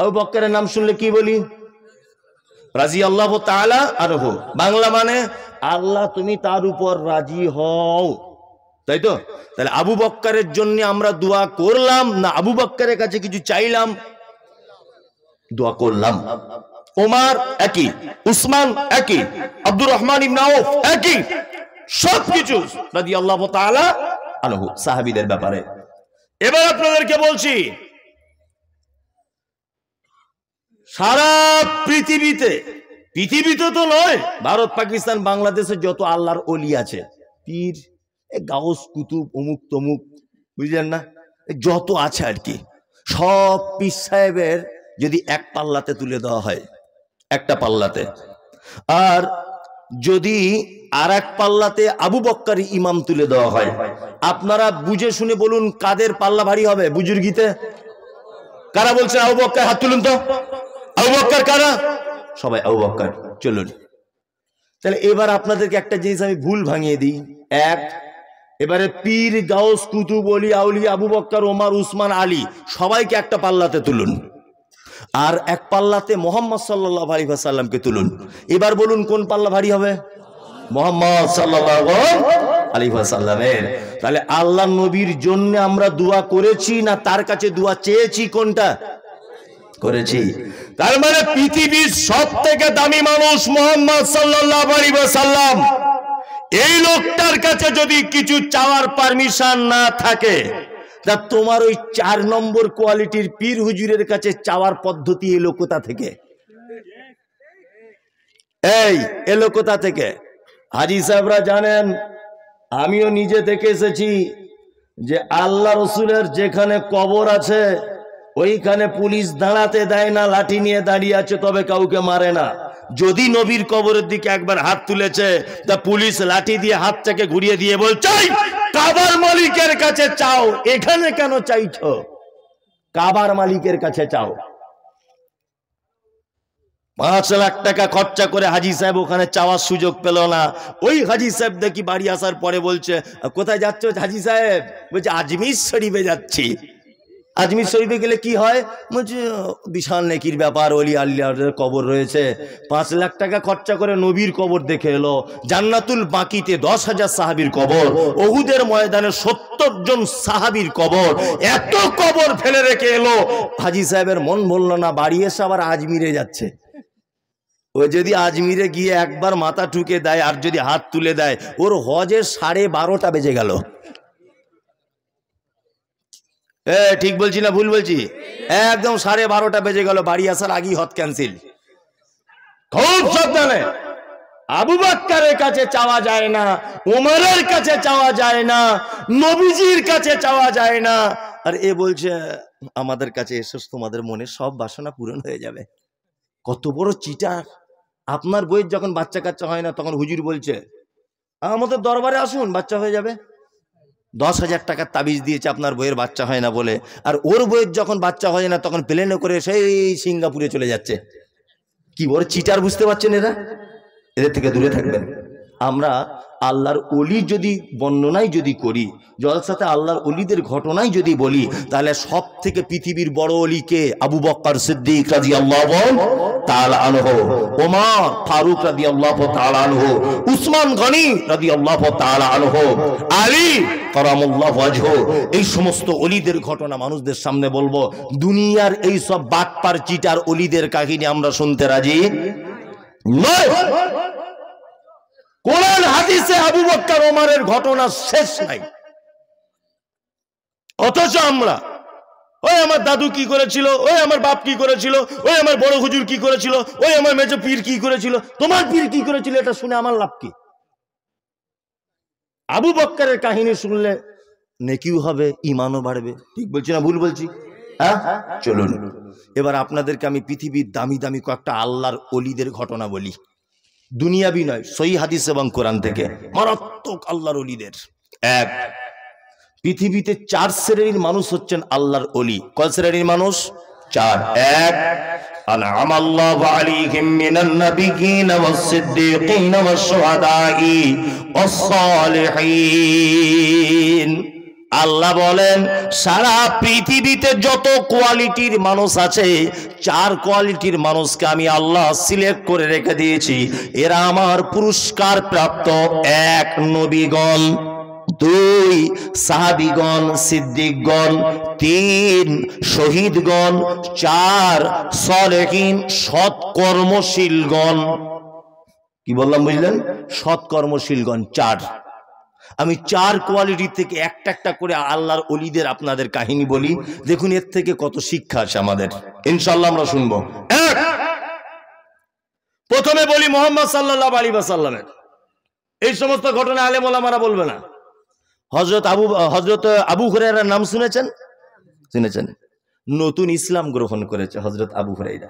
আবু বক্করের নাম শুনলে কি বলি রাজি আল্লাহ তালা আর হো বাংলা মানে আল্লাহ তুমি তার উপর রাজি হও তাই তো তাহলে আবু বক্কারের জন্য আমরা দোয়া করলাম না আবু বক্কারের কাছে কিছু চাইলাম দোয়া করলাম ওমার একই উসমান একই আব্দুর রহমান ইমনাউফ একই সবকিছু রাজি আল্লাহ তালা আলহু সাহাবিদের ব্যাপারে এবার আপনাদেরকে বলছি সারা পৃথিবীতে পৃথিবীতে তো নয় ভারত পাকিস্তান বাংলাদেশে যত আল্লাহর অলি আছে পীর গাউস কুতুব অমুক তমুক বুঝলেন না যত আছে আর কি সব পীর সাহেবের যদি এক পাল্লাতে তুলে দেওয়া হয় একটা পাল্লাতে আর যদি আর এক পাল্লাতে আবু বক্কারি ইমাম তুলে দেওয়া হয় আপনারা বুঝে শুনে বলুন কাদের পাল্লা ভারী হবে বুজুর্গিতে কারা বলছে আবু বক্কার হাত তুলুন তো বক্কর কারা সবাই আবু চলুন তাহলে এবার আপনাদেরকে একটা জিনিস আমি ভুল ভাঙিয়ে দিই এক এবারে পীর গাউস কুতুব বলি আউলি আবু বক্কর ওমার উসমান আলী সবাইকে একটা পাল্লাতে তুলুন আর এক পাল্লাতে মোহাম্মদ সাল্লাহ আলী সাল্লামকে তুলুন এবার বলুন কোন পাল্লা ভারী হবে মোহাম্মদ সাল্লাহ আলী সাল্লামের তাহলে আল্লাহ নবীর জন্য আমরা দোয়া করেছি না তার কাছে দোয়া চেয়েছি কোনটা করেছি তার মানে পৃথিবীর সব থেকে দামি মানুষ মোহাম্মদ সাল্লাম এই লোকটার কাছে যদি কিছু চাওয়ার পারমিশন না থাকে তা তোমার ওই চার নম্বর কোয়ালিটির পীর হুজুরের কাছে চাওয়ার পদ্ধতি এলোকতা থেকে এই এলোকতা থেকে হাজি সাহেবরা জানেন আমিও নিজে থেকে এসেছি যে আল্লাহ রসুলের যেখানে কবর আছে ওইখানে পুলিশ দাঁড়াতে দেয় না লাঠি নিয়ে দাঁড়িয়ে আছে তবে কাউকে মারে না যদি নবীর কবরের দিকে একবার হাত তুলেছে তা পুলিশ লাঠি দিয়ে হাতটাকে ঘুরিয়ে দিয়ে বলছে কাবার মালিকের কাছে চাও এখানে কেন চাইছ কাবার মালিকের কাছে চাও পাঁচ লাখ টাকা খরচা করে হাজি সাহেব ওখানে চাওয়ার সুযোগ পেল না ওই হাজি সাহেব দেখি বাড়ি আসার পরে বলছে কোথায় যাচ্ছ হাজি সাহেব বলছে আজমির শরীফে যাচ্ছি আজমির শরীফে গেলে কি হয় বলছি বিশাল নেকির ব্যাপার অলি আল্লাহ কবর রয়েছে পাঁচ লাখ টাকা খরচা করে নবীর কবর দেখে এলো জান্নাতুল বাকিতে দশ হাজার সাহাবির কবর ওহুদের ময়দানে সত্তর জন সাহাবির কবর এত কবর ফেলে রেখে এলো হাজি সাহেবের মন বললো না বাড়ি এসে আবার আজমিরে যাচ্ছে ও যদি আজমিরে গিয়ে একবার মাথা ঠুকে দেয় আর যদি হাত তুলে দেয় ওর হজের সাড়ে বারোটা বেজে গেল হ্যাঁ ঠিক বলছি না ভুল বলছি একদম সাড়ে বারোটা বেজে গেল বাড়ি আসার আগেই হত ক্যান্সেল খুব সাবধানে আবু বাক্কারের কাছে চাওয়া যায় না ওমরের কাছে চাওয়া যায় না নবীজির কাছে চাওয়া যায় না আর এ বলছে আমাদের কাছে এসে তোমাদের মনে সব বাসনা পূরণ হয়ে যাবে কত বড় চিটার আপনার বইয়ের যখন বাচ্চা কাচ্চা হয় না তখন হুজুর বলছে আমাদের দরবারে আসুন বাচ্চা হয়ে যাবে দশ হাজার টাকার তাবিজ দিয়েছে আপনার বইয়ের বাচ্চা হয় না বলে আর ওর বইয়ের যখন বাচ্চা হয় না তখন প্লেনে করে সেই সিঙ্গাপুরে চলে যাচ্ছে কি বড় চিটার বুঝতে পারছেন এরা এদের থেকে দূরে থাকবেন আমরা আল্লাহর অলি যদি বর্ণনাই যদি করি জলসাতে আল্লাহর অলিদের ঘটনাই যদি বলি তাহলে সব থেকে পৃথিবীর বড় অলিকে আবু বক্কর সিদ্দিক রাজি আল্লাহ তাল ফারুক রাজি আল্লাহ তাল আনহ উসমান গনি রাজি আল্লাহ তাল আনহ আলী এই সমস্ত অলিদের ঘটনা মানুষদের সামনে বলবো দুনিয়ার এই সব বাটপার চিটার অলিদের কাহিনী আমরা শুনতে রাজি নয় কোরআন হাদিসে আবু বক্কর ওমারের ঘটনা শেষ নাই অথচ আমরা ওই আমার দাদু কি করেছিল ওই আমার বাপ কি করেছিল ওই আমার বড় হুজুর কি করেছিল ওই আমার মেজ পীর কি করেছিল তোমার পীর কি করেছিল এটা শুনে আমার লাভ কি আবু বক্কারের কাহিনী শুনলে নেকিও হবে ইমানও বাড়বে ঠিক বলছি না ভুল বলছি হ্যাঁ চলুন এবার আপনাদেরকে আমি পৃথিবীর দামি দামি কয়েকটা আল্লাহর অলিদের ঘটনা বলি দুনিয়াবি নয় সই হাদিস এবং কোরআন থেকে মারাত্মক আল্লাহর অলিদের এক পৃথিবীতে চার শ্রেণীর মানুষ হচ্ছেন আল্লাহর অলি কয় শ্রেণীর মানুষ চার এক আল্লাহ আল্লাহ বলেন সারা পৃথিবীতে যত কোয়ালিটির মানুষ আছে চার কোয়ালিটির মানুষকে আমি আল্লাহ সিলেক্ট করে রেখে দিয়েছি এরা আমার পুরস্কার প্রাপ্ত এক নবীগণ দুই সাহাবিগণ সিদ্দিকগণ তিন শহীদগণ চার সলেহীন সৎকর্মশীলগণ কি বললাম বুঝলেন সৎকর্মশীলগণ চার আমি চার কোয়ালিটি থেকে একটা একটা করে আল্লাহর অলিদের আপনাদের কাহিনী বলি দেখুন এর থেকে কত শিক্ষা আছে আমাদের ইনশাল্লাহ আমরা শুনবো প্রথমে বলি মোহাম্মদ সাল্লাহ আলী বাসাল্লামের এই সমস্ত ঘটনা আলেম ওলামারা বলবে না হজরত আবু হজরত আবু হরাইরার নাম শুনেছেন শুনেছেন নতুন ইসলাম গ্রহণ করেছে হজরত আবু হুরাইরা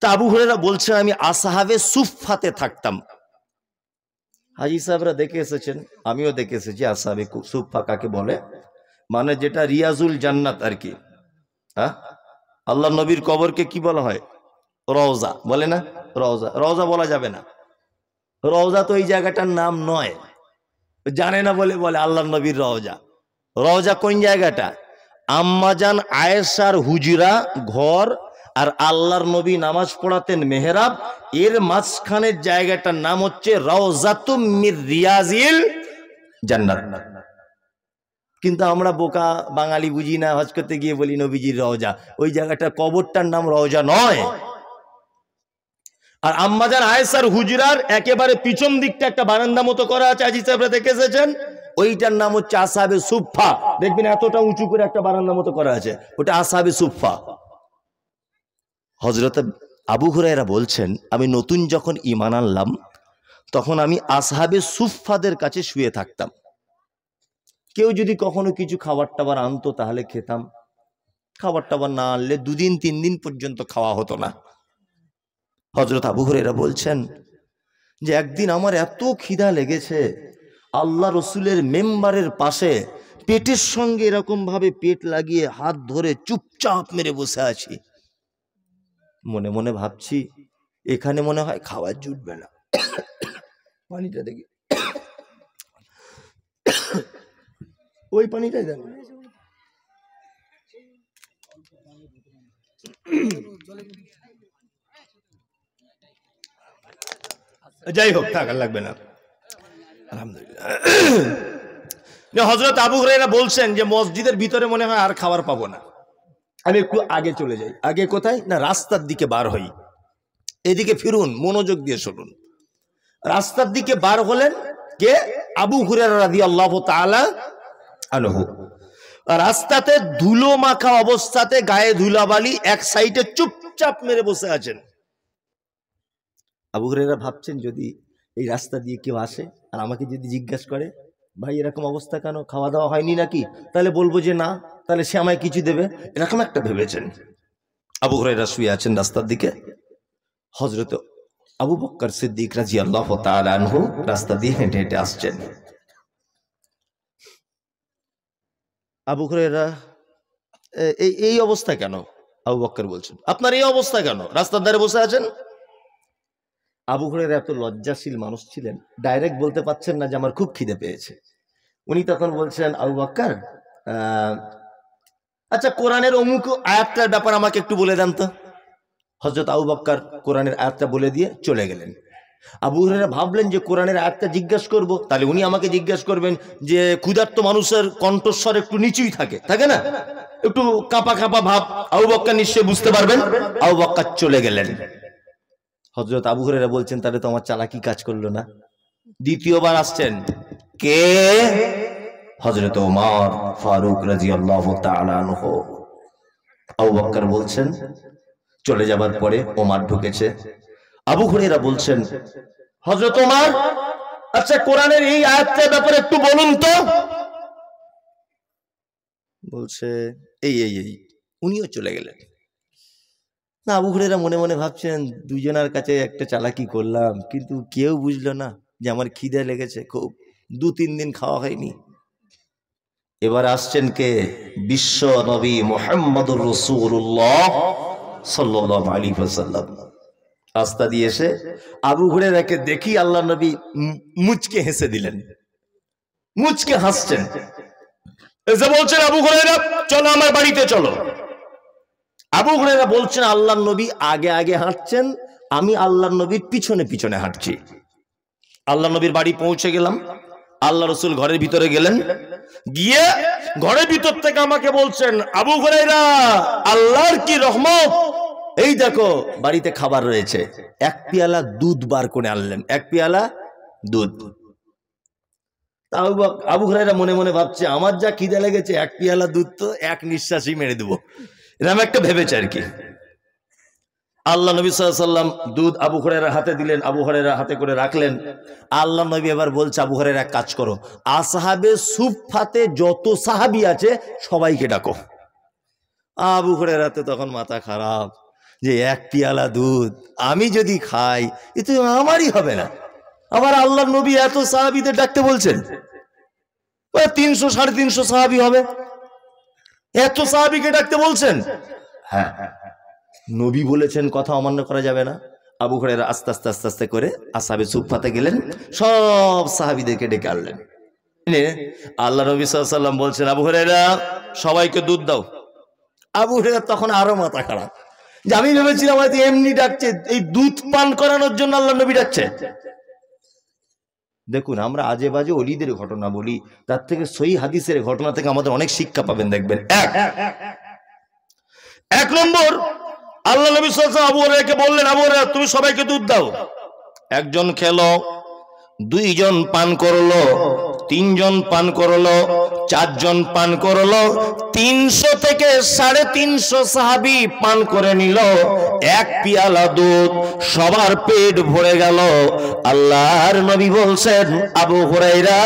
তা আবু হরাইরা বলছে আমি আসাহাবে সুফাতে থাকতাম হাজি সাহেবরা দেখে এসেছেন আমিও দেখে এসেছি আসামি আচ্ছা, সুফ ফাঁকাকে বলে মানে যেটা রিয়াজুল জান্নাত আর কি হ্যাঁ আল্লাহ নবীর কবরকে কি বলা হয় রওজা বলে না রওজা রওজা বলা যাবে না রওজা তো এই জায়গাটার নাম নয় জানে না বলে বলে আল্লাহ নবীর রওজা রওজা কোন জায়গাটা আম্মাজান আয়েসার হুজরা ঘর আর আল্লাহর নবী নামাজ পড়াতেন মেহরাব এর মাঝখানের জায়গাটার নাম হচ্ছে রিয়াজিল জান্নাত কিন্তু আমরা বোকা বাঙালি বুঝি না হজ করতে গিয়ে বলি নবীজির রওজা ওই জায়গাটা কবরটার নাম রওজা নয় আর আম্মাজার আয়েসার হুজরার একেবারে পিছন দিকটা একটা বারান্দা মতো করা আছে আজি সাহেবরা দেখে এসেছেন ওইটার নাম হচ্ছে আসাবে সুফা দেখবেন এতটা উঁচু করে একটা বারান্দা মতো করা আছে ওটা আসাবে সুফা হজরত আবু হুরাইরা বলছেন আমি নতুন যখন ইমান আনলাম তখন আমি আসহাবে সুফাদের কাছে শুয়ে থাকতাম কেউ যদি কখনো কিছু খাবার টাবার আনতো তাহলে খেতাম খাবার টাবার না আনলে দুদিন তিন দিন পর্যন্ত খাওয়া হতো না হজরত আবু হুরাইরা বলছেন যে একদিন আমার এত খিদা লেগেছে আল্লাহ রসুলের মেম্বারের পাশে পেটের সঙ্গে এরকমভাবে পেট লাগিয়ে হাত ধরে চুপচাপ মেরে বসে আছি মনে মনে ভাবছি এখানে মনে হয় খাওয়ার জুটবে না পানিটা দেখি ওই পানিটাই দেখ যাই হোক থাকার লাগবে না আলহামদুলিল্লাহ হজরত আবু হরেরা বলছেন যে মসজিদের ভিতরে মনে হয় আর খাবার পাবো না আমি একটু আগে চলে যাই আগে কোথায় না রাস্তার দিকে বার হই এদিকে ফিরুন মনোযোগ দিয়ে শুনুন রাস্তার দিকে বার হলেন কে আবু হুরারি আল্লাহ তালা আনহু রাস্তাতে ধুলো মাখা অবস্থাতে গায়ে ধুলাবালি এক সাইডে চুপচাপ মেরে বসে আছেন আবু হুরেরা ভাবছেন যদি এই রাস্তা দিয়ে কেউ আসে আর আমাকে যদি জিজ্ঞাসা করে ভাই এরকম অবস্থা কেন খাওয়া দাওয়া হয়নি নাকি তাহলে বলবো যে না তাহলে সে আমায় কিছু দেবে এরকম একটা ভেবেছেন আবু হরাইরা শুয়ে আছেন রাস্তার দিকে হজরত আবু বক্কর সিদ্দিক রাজি আল্লাহ আনহু রাস্তা দিয়ে হেঁটে হেঁটে আসছেন আবু হরাইরা এই এই অবস্থা কেন আবু বক্কর বলছেন আপনার এই অবস্থা কেন রাস্তার ধারে বসে আছেন আবু হরেরা এত লজ্জাশীল মানুষ ছিলেন ডাইরেক্ট বলতে পারছেন না যে আমার খুব খিদে পেয়েছে উনি তখন বলছেন আবু বাক্কার আচ্ছা কোরআনের অমুক আয়াতটার ব্যাপার আমাকে একটু বলে দেন তো হজরত আবু বাক্কার কোরআনের আয়াতটা বলে দিয়ে চলে গেলেন আবু হরেরা ভাবলেন যে কোরআনের আয়াতটা জিজ্ঞাসা করব তাহলে উনি আমাকে জিজ্ঞাসা করবেন যে ক্ষুধার্ত মানুষের কণ্ঠস্বর একটু নিচুই থাকে থাকে না একটু কাঁপা কাঁপা ভাব আবু বাক্কা নিশ্চয়ই বুঝতে পারবেন আবু বাক্কা চলে গেলেন হজরত আবু হরেরা বলছেন তাহলে তো আমার চালাকি কাজ করলো না দ্বিতীয়বার আসছেন কে হজরত ওমর ফারুক রাজি আল্লাহ আবু বলছেন চলে যাবার পরে ওমার ঢুকেছে আবু হরেরা বলছেন হজরত ওমার আচ্ছা কোরআনের এই আয়াতটার ব্যাপারে একটু বলুন তো বলছে এই এই এই উনিও চলে গেলেন না আবু হুরেরা মনে মনে ভাবছেন দুজনার কাছে একটা চালাকি করলাম কিন্তু কেউ বুঝলো না যে আমার খিদে লেগেছে খুব দু তিন দিন খাওয়া হয়নি এবার আসছেন কে বিশ্ব নবী মোহাম্মদ রসুল্লাহ সাল্লাম আলী ফসাল্লাম রাস্তা দিয়ে এসে আবু হুরেরাকে দেখি আল্লাহ নবী মুচকে হেসে দিলেন মুচকে হাসছেন এসে বলছেন আবু হুরেরা চলো আমার বাড়িতে চলো আবু হরেরা বলছেন আল্লাহ নবী আগে আগে হাঁটছেন আমি আল্লাহ নবীর পিছনে পিছনে হাঁটছি আল্লাহ নবীর বাড়ি পৌঁছে গেলাম আল্লাহ রসুল ঘরের ভিতরে গেলেন গিয়ে ঘরের ভিতর থেকে আমাকে বলছেন আবু হরেরা আল্লাহর কি রহমত এই দেখো বাড়িতে খাবার রয়েছে এক পেয়ালা দুধ বার করে আনলেন এক পেয়ালা দুধ আবু হরাইরা মনে মনে ভাবছে আমার যা খিদে লেগেছে এক পেয়ালা দুধ তো এক নিঃশ্বাসই মেরে দেবো এরকম একটা ভেবেছে আর কি আল্লাহ নবী সাল্লাম দুধ আবু হরের হাতে দিলেন আবু হরের হাতে করে রাখলেন আল্লাহ নবী এবার বলছে আবু হরের এক কাজ করো আসাহাবে ফাতে যত সাহাবি আছে সবাইকে ডাকো আবু হাতে তখন মাথা খারাপ যে এক পিয়ালা দুধ আমি যদি খাই এ তো আমারই হবে না আবার আল্লাহ নবী এত সাহাবিদের ডাকতে বলছেন তিনশো সাড়ে তিনশো সাহাবি হবে এত সাহাবিকে ডাকতে বলছেন হ্যাঁ, হ্যাঁ, হ্যাঁ নবী বলেছেন কথা অমান্য করা যাবে না আবু ঘরের আস্তে আস্তে আস্তে আস্তে করে আসাবে সুফাতে গেলেন সব সাহাবিদেরকে ডেকে আনলেন আল্লাহ নবী সাল্লাম বলছেন আবু হরেরা সবাইকে দুধ দাও আবু হরেরা তখন আরো মাথা খারাপ যে আমি ভেবেছিলাম হয়তো এমনি ডাকছে এই দুধ পান করানোর জন্য আল্লাহ নবী ডাকছে দেখুন আমরা আজে বাজে অলিদের ঘটনা বলি তার থেকে সই হাদিসের ঘটনা থেকে আমাদের অনেক শিক্ষা পাবেন দেখবেন এক এক নম্বর আল্লাহ নবী আবু রেখে বললেন আবু রে তুমি সবাইকে দুধ দাও একজন খেলো দুইজন পান করলো তিনজন পান করলো চারজন পান করলো তিনশো থেকে সাড়ে তিনশো সাহাবি পান করে নিল এক পিয়ালা দুধ সবার পেট ভরে গেল আল্লাহর নবী বলছেন আবু হরাইরা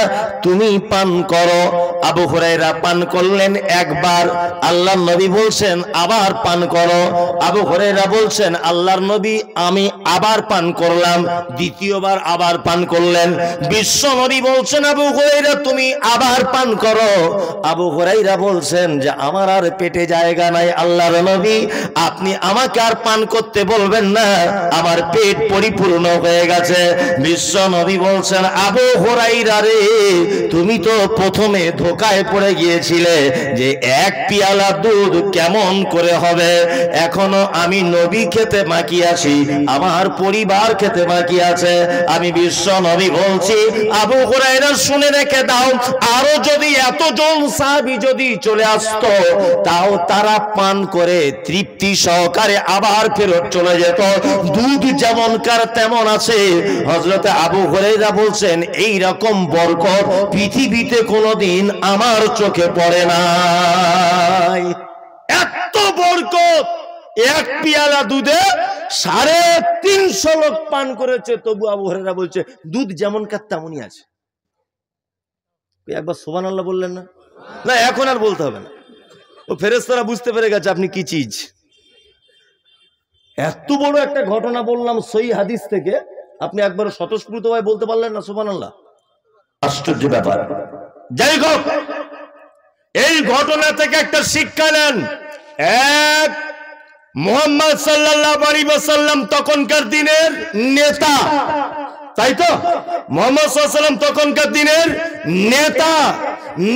তুমি পান করো আবু হরাইরা পান করলেন একবার আল্লাহর নবী বলছেন আবার পান করো আবু হরাইরা বলছেন আল্লাহর নবী আমি আবার পান করলাম দ্বিতীয়বার আবার পান করলেন বিশ্ব নবী বলছেন আবু হুরাইরা তুমি আবার পান করো আবু হুরাইরা বলছেন যে আমার আর পেটে জায়গা নাই আল্লাহর নবী আপনি আমাকে আর পান করতে বলবেন না আমার পেট পরিপূর্ণ হয়ে গেছে বিশ্ব নবী বলছেন আবু হুরাইরা রে তুমি তো প্রথমে ধোকায় পড়ে গিয়েছিলে যে এক পিয়ালা দুধ কেমন করে হবে এখনো আমি নবী খেতে বাকি আছি আমার পরিবার খেতে বাকি আছে আমি বিশ্ব নবী বলছি আবু হুরাইরা শুনে রেখে দাও আরো যদি এতজন সাহাবি যদি চলে আসত তাও তারা পান করে তৃপ্তি সহকারে আবার ফেরত চলে যেত দুধ যেমন কার তেমন আছে হজরতে আবু হরেরা বলছেন এই রকম বরকত পৃথিবীতে কোনোদিন আমার চোখে পড়ে নাই এত বরকত এক পিয়ালা দুধে সাড়ে তিনশো লোক পান করেছে তবু আবু হরেরা বলছে দুধ যেমন কার তেমনই আছে একবার সোবান আল্লাহ বললেন না না এখন আর বলতে হবে না ও ফেরেস্তারা বুঝতে পেরে গেছে আপনি কি চিজ এত বড় একটা ঘটনা বললাম সই হাদিস থেকে আপনি একবার স্বতঃস্ফূর্তভাবে বলতে পারলেন না সোবান আল্লাহ আশ্চর্য ব্যাপার যাই হোক এই ঘটনা থেকে একটা শিক্ষা নেন এক মোহাম্মদ সাল্লাহ তখনকার দিনের নেতা তাই তো মোহাম্মদ সাল্লাম তখনকার দিনের নেতা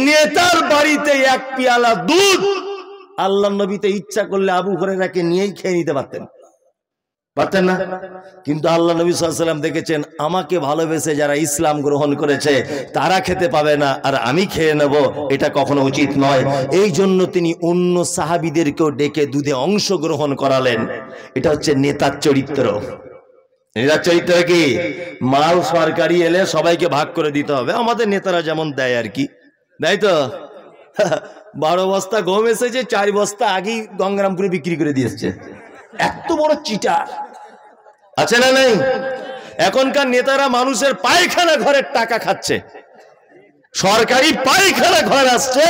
নেতার বাড়িতে এক পিয়ালা দুধ আল্লাহ নবীতে ইচ্ছা করলে আবু রাখে নিয়েই খেয়ে নিতে পারতেন পারতেন না কিন্তু আল্লাহ নবী সাল্লাম দেখেছেন আমাকে ভালোবেসে যারা ইসলাম গ্রহণ করেছে তারা খেতে পাবে না আর আমি খেয়ে নেব এটা কখনো উচিত নয় এই জন্য তিনি অন্য সাহাবিদেরকেও ডেকে দুধে অংশ গ্রহণ করালেন এটা হচ্ছে নেতার চরিত্র নেতার চরিত্র কি মাল সরকারি এলে সবাইকে ভাগ করে দিতে হবে আমাদের নেতারা যেমন দেয় আর কি তাই তো (laughs) বারো বস্তা গম এসেছে চার বস্তা আগেই গঙ্গারামপুরে বিক্রি করে দিয়েছে এত বড় চিটা আছে না নাই এখনকার নেতারা মানুষের পায়খানা ঘরের টাকা খাচ্ছে সরকারি পায়খানা ঘর আসছে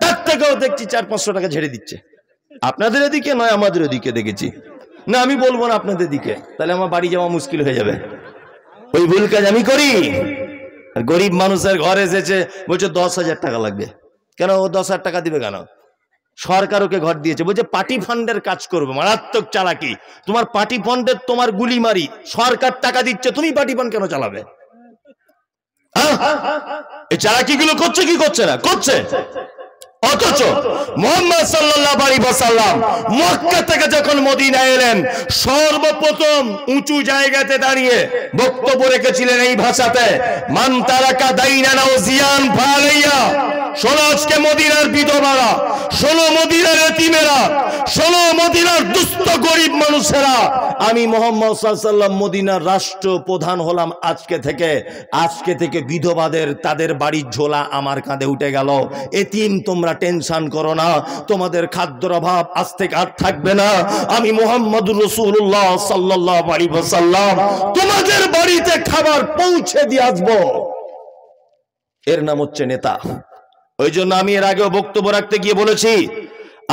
তার থেকেও দেখছি চার পাঁচশো টাকা ঝেড়ে দিচ্ছে আপনাদের এদিকে নয় আমাদের ওদিকে দেখেছি না আমি বলবো না আপনাদের দিকে তাহলে আমার বাড়ি যাওয়া মুশকিল হয়ে যাবে ওই ভুল কাজ আমি করি আর গরিব মানুষের ঘরে এসেছে বলছে দশ হাজার টাকা লাগবে কেন ও দশ হাজার টাকা দিবে কেন সরকার ওকে ঘর দিয়েছে বলছে পার্টি ফান্ডের কাজ করবে মারাত্মক চালাকি তোমার পার্টি ফান্ডের তোমার গুলি মারি সরকার টাকা দিচ্ছে তুমি পার্টি ফান্ড কেন চালাবে হ্যাঁ? এই চালাকি গুলো করছে কি করছে না করছে অথচ মোহাম্মদ সাল্লাহ আলী বাসাল্লাম মক্কা থেকে যখন মদিনা এলেন সর্বপ্রথম উঁচু জায়গাতে দাঁড়িয়ে বক্তব্য রেখেছিলেন এই ভাষাতে মান তারাকা দাইনা জিয়ান ফালাইয়া ষোলো আজকে মদিনার বিধবারা ষোলো মদিনার এতিমেরা ষোলো মদিনার দুস্থ গরিব মানুষেরা আমি মোহাম্মদ সাল্লাম মদিনার রাষ্ট্র প্রধান হলাম আজকে থেকে আজকে থেকে বিধবাদের তাদের বাড়ির ঝোলা আমার কাঁধে উঠে গেল এতিম তোমরা টেনশন করো না তোমাদের খাদ্যর অভাব আজ থেকে আর থাকবে না আমি মোহাম্মদ রসুল্লাহ সাল্লাহ বাড়ি বসাল্লাম তোমাদের বাড়িতে খাবার পৌঁছে দিয়ে আসবো এর নাম হচ্ছে নেতা ওই জন্য আমি এর আগেও বক্তব্য রাখতে গিয়ে বলেছি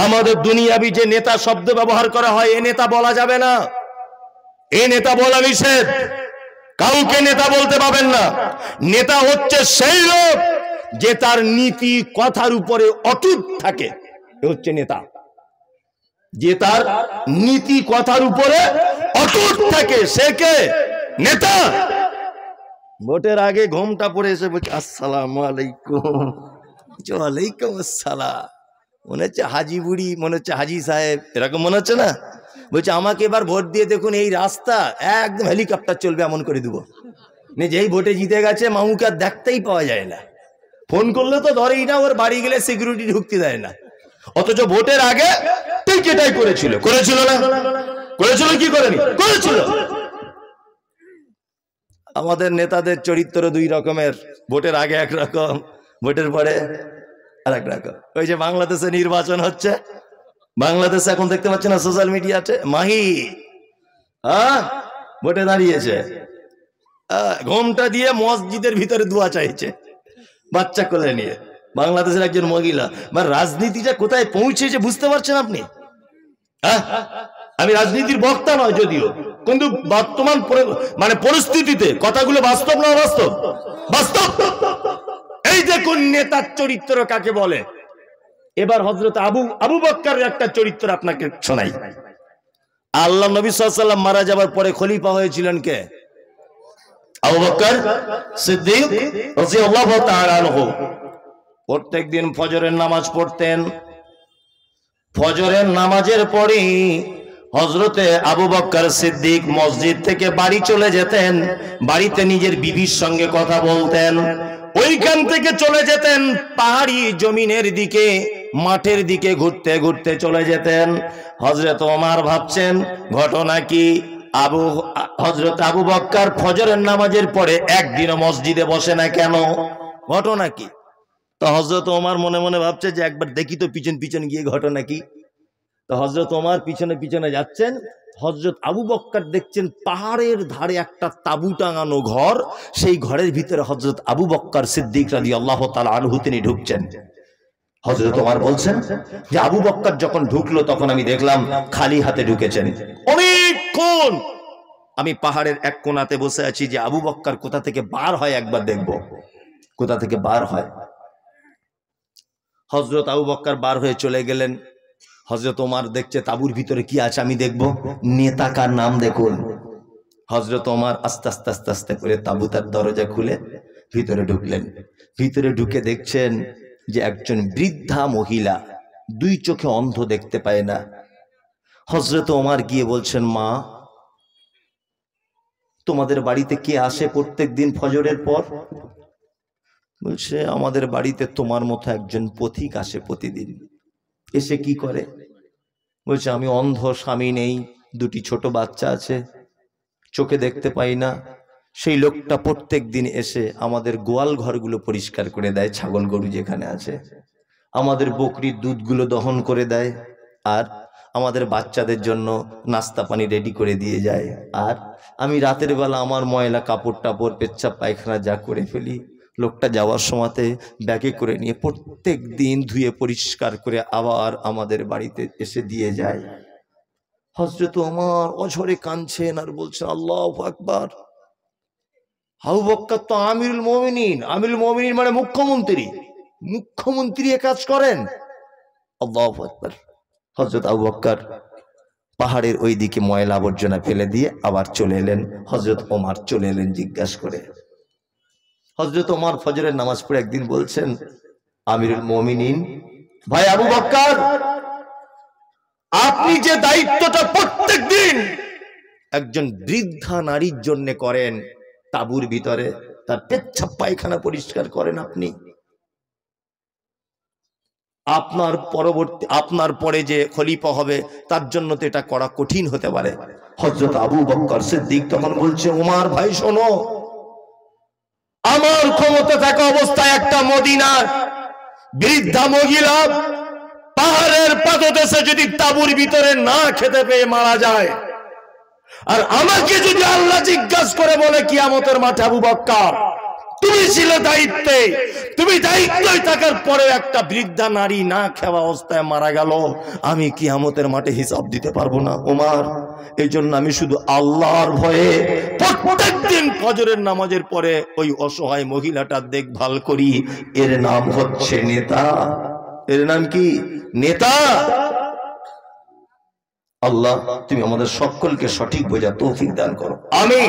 আমাদের দুনিয়াবি যে নেতা শব্দ ব্যবহার করা হয় এ নেতা বলা যাবে না এ নেতা বলা নিষেধ কাউকে নেতা বলতে পাবেন না নেতা হচ্ছে সেই লোক যে তার নীতি কথার উপরে অটুট থাকে এ হচ্ছে নেতা যে তার নীতি কথার উপরে অটুট থাকে সে কে নেতা ভোটের আগে ঘোমটা পড়ে এসে বলছে আসসালাম আলাইকুম ওয়ালাইকুম আসসালাম মনে হচ্ছে হাজি বুড়ি মনে হচ্ছে হাজি সাহেব এরকম মনে হচ্ছে না বলছে আমাকে এবার ভোট দিয়ে দেখুন এই রাস্তা একদম হেলিকপ্টার চলবে এমন করে দেবো যেই ভোটে জিতে গেছে মামুকে আর দেখতেই পাওয়া যায় না ফোন করলে তো ধরেই না ওর বাড়ি গেলে সিকিউরিটি ঢুকতে দেয় না অথচ ভোটের আগে ঠিক করেছিল করেছিল না করেছিল কি করেনি করেছিল আমাদের নেতাদের চরিত্র দুই রকমের ভোটের আগে একরকম ভোটের পরে আর এক রাখো ওই যে বাংলাদেশে নির্বাচন হচ্ছে বাংলাদেশে এখন দেখতে পাচ্ছি না সোশ্যাল মিডিয়াতে মাহি হ্যাঁ ভোটে দাঁড়িয়েছে ঘোমটা দিয়ে মসজিদের ভিতরে দোয়া চাইছে বাচ্চা কোলে নিয়ে বাংলাদেশের একজন মহিলা বা রাজনীতিটা কোথায় পৌঁছেছে বুঝতে পারছেন আপনি হ্যাঁ? আমি রাজনীতির বক্তা নয় যদিও কিন্তু বর্তমান মানে পরিস্থিতিতে কথাগুলো বাস্তব না বাস্তব বাস্তব এই দেখুন নেতার চরিত্র কাকে বলে এবার হজরত আবু আবু বক্কারের একটা চরিত্র আপনাকে শোনাই আল্লাহ নবী সাল্লাম মারা যাবার পরে খলিফা হয়েছিলেন কে আবু বক্কর প্রত্যেক দিন ফজরের নামাজ পড়তেন ফজরের নামাজের পরেই হজরতে আবু বক্কর সিদ্দিক মসজিদ থেকে বাড়ি চলে যেতেন বাড়িতে নিজের বিবির সঙ্গে কথা বলতেন ওইখান থেকে চলে যেতেন পাহাড়ি জমিনের দিকে মাঠের দিকে ঘুরতে ঘুরতে চলে যেতেন হজরত ওমার ভাবছেন ঘটনা কি আবু হজরত আবু বক্কার ফজরের নামাজের পরে একদিনও মসজিদে বসে না কেন ঘটনা কি তো হজরত ওমার মনে মনে ভাবছে যে একবার দেখি তো পিছন পিছন গিয়ে ঘটনা কি তো হজরত ওমার পিছনে পিছনে যাচ্ছেন হজরত আবু বক্কার দেখছেন পাহাড়ের ধারে একটা তাবু টাঙানো ঘর সেই ঘরের ভিতরে হজরত আবু বক্কার সিদ্দিক রাজি আল্লাহ তাল আনহু তিনি ঢুকছেন হজরত ওমার বলছেন যে আবু বক্কার যখন ঢুকলো তখন আমি দেখলাম খালি হাতে ঢুকেছেন অনেকক্ষণ আমি পাহাড়ের এক কোনাতে বসে আছি যে আবু বক্কার কোথা থেকে বার হয় একবার দেখব কোথা থেকে বার হয় হজরত আবু বক্কার বার হয়ে চলে গেলেন হজরত ওমার দেখছে তাবুর ভিতরে কি আছে আমি দেখব নেতা কার নাম দেখুন হজরত ওমার আস্তে আস্তে আস্তে আস্তে করে তাবু তার দরজা খুলে ভিতরে ঢুকলেন ভিতরে ঢুকে দেখছেন যে একজন বৃদ্ধা মহিলা দুই চোখে অন্ধ দেখতে পায় না হজরত ওমার গিয়ে বলছেন মা তোমাদের বাড়িতে কে আসে প্রত্যেক দিন ফজরের পর বলছে আমাদের বাড়িতে তোমার মতো একজন পথিক আসে প্রতিদিন এসে কি করে বলছে আমি অন্ধ স্বামী নেই দুটি ছোট বাচ্চা আছে চোখে দেখতে পাই না সেই লোকটা প্রত্যেক দিন এসে আমাদের গোয়াল ঘরগুলো পরিষ্কার করে দেয় ছাগল গরু যেখানে আছে আমাদের বকরির দুধগুলো দহন করে দেয় আর আমাদের বাচ্চাদের জন্য নাস্তা পানি রেডি করে দিয়ে যায় আর আমি রাতের বেলা আমার ময়লা কাপড় টাপড় পেচ্ছাপ পায়খানা যা করে ফেলি লোকটা যাওয়ার সময়তে ব্যাগে করে নিয়ে প্রত্যেক দিন ধুয়ে পরিষ্কার করে আবার আমাদের বাড়িতে এসে দিয়ে যায় হজরত আমার অঝরে কাঁদছেন আর বলছেন আল্লাহ আকবার হাউ বক্কার তো আমিরুল মমিনিন আমিরুল মমিনিন মানে মুখ্যমন্ত্রী মুখ্যমন্ত্রী এ কাজ করেন আল্লাহ আকবার হজরত আবু বক্কার পাহাড়ের ওই দিকে ময়লা আবর্জনা ফেলে দিয়ে আবার চলে এলেন হজরত ওমার চলে এলেন জিজ্ঞাসা করে হজরত ওমার ফজরের নামাজ পড়ে একদিন বলছেন আমিরুল মমিনিন ভাই আবু বক্কার আপনি যে দায়িত্বটা প্রত্যেক দিন একজন বৃদ্ধা নারীর জন্য করেন তাবুর ভিতরে তার পেচ্ছা পায়খানা পরিষ্কার করেন আপনি আপনার পরবর্তী আপনার পরে যে খলিফা হবে তার জন্য তো এটা করা কঠিন হতে পারে হজরত আবু বক্কর সিদ্দিক তখন বলছে উমার ভাই শোনো আমার ক্ষমতা থাকা অবস্থায় একটা মদিনার বৃদ্ধা মহিলা পাহাড়ের পাদদেশে যদি তাবুর ভিতরে না খেতে পেয়ে মারা যায় আর আমাকে যদি আল্লাহ জিজ্ঞাসা করে বলে কিয়ামতের মাঠে আবু বক্কা তুমি ছিল দায়িত্বে তুমি দায়িত্বই থাকার পরে একটা বৃদ্ধা নারী না খাওয়া অবস্থায় মারা গেল আমি কি আমতের মাঠে হিসাব দিতে পারবো না ওমার এই জন্য আমি শুধু আল্লাহর ভয়ে প্রত্যেক দিন ফজরের নামাজের পরে ওই অসহায় মহিলাটা দেখভাল করি এর নাম হচ্ছে নেতা এর নাম কি নেতা আল্লাহ তুমি আমাদের সকলকে সঠিক বোঝা তৌফিক দান করো আমি